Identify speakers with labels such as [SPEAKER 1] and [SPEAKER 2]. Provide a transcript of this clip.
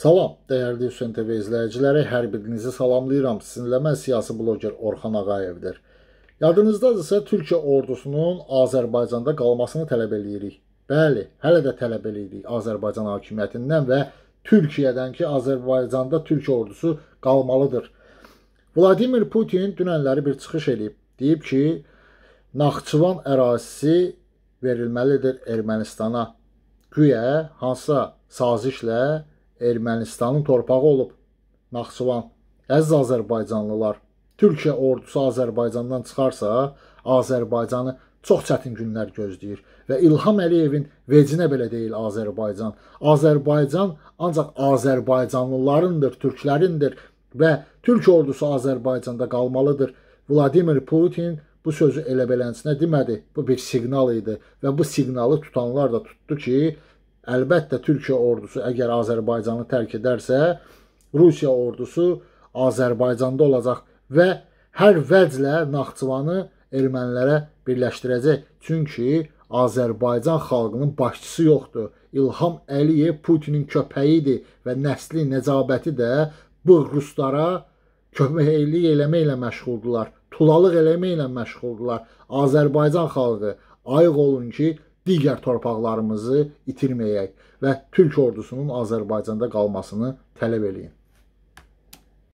[SPEAKER 1] Salam, dəyərli Hüseyn TV izləyiciləri, hər birinizi salamlayıram. Sizinlə mən siyasi bloger Orxan Ağayevdir. Yadınızdadırsa, Türkiyə ordusunun Azərbaycanda qalmasını tələb eləyirik. Bəli, hələ də tələb eləyirik Azərbaycan hakimiyyətindən və Türkiyədən ki, Azərbaycanda Türkiyə ordusu qalmalıdır. Vladimir Putin dünənləri bir çıxış eləyib. Deyib ki, Naxçıvan ərazisi verilməlidir Ermənistana. Güyə hansısa sazişlə Ermənistanın torpağı olub. Naxçıvan, əziz azərbaycanlılar, Türkiyə ordusu Azərbaycandan çıxarsa, Azərbaycanı çox çətin günlər gözləyir və İlham Əliyevin vecinə belə deyil Azərbaycan. Azərbaycan ancaq azərbaycanlılarındır, türklərindir və türk ordusu Azərbaycanda qalmalıdır. Vladimir Putin bu sözü elə belənsinə demədi. Bu bir siqnal idi və bu siqnalı tutanlar da tutdu ki, Əlbəttə Türkiyə ordusu əgər Azərbaycanı tərk edərsə, Rusiya ordusu Azərbaycanda olacaq və hər vəclə Naxçıvanı ermənilərə birləşdirəcək. Çünki Azərbaycan xalqının başçısı yoxdur. İlham Əliyev Putinin köpəyidir və nəsli, nəcabəti də bu ruslara köməklik eləməklə məşğuldular. Tulalıq eləməklə məşğuldular. Azərbaycan xalqı ayıq olun ki, digər torpaqlarımızı itirməyək və Türk ordusunun Azərbaycanda qalmasını tələb eləyin.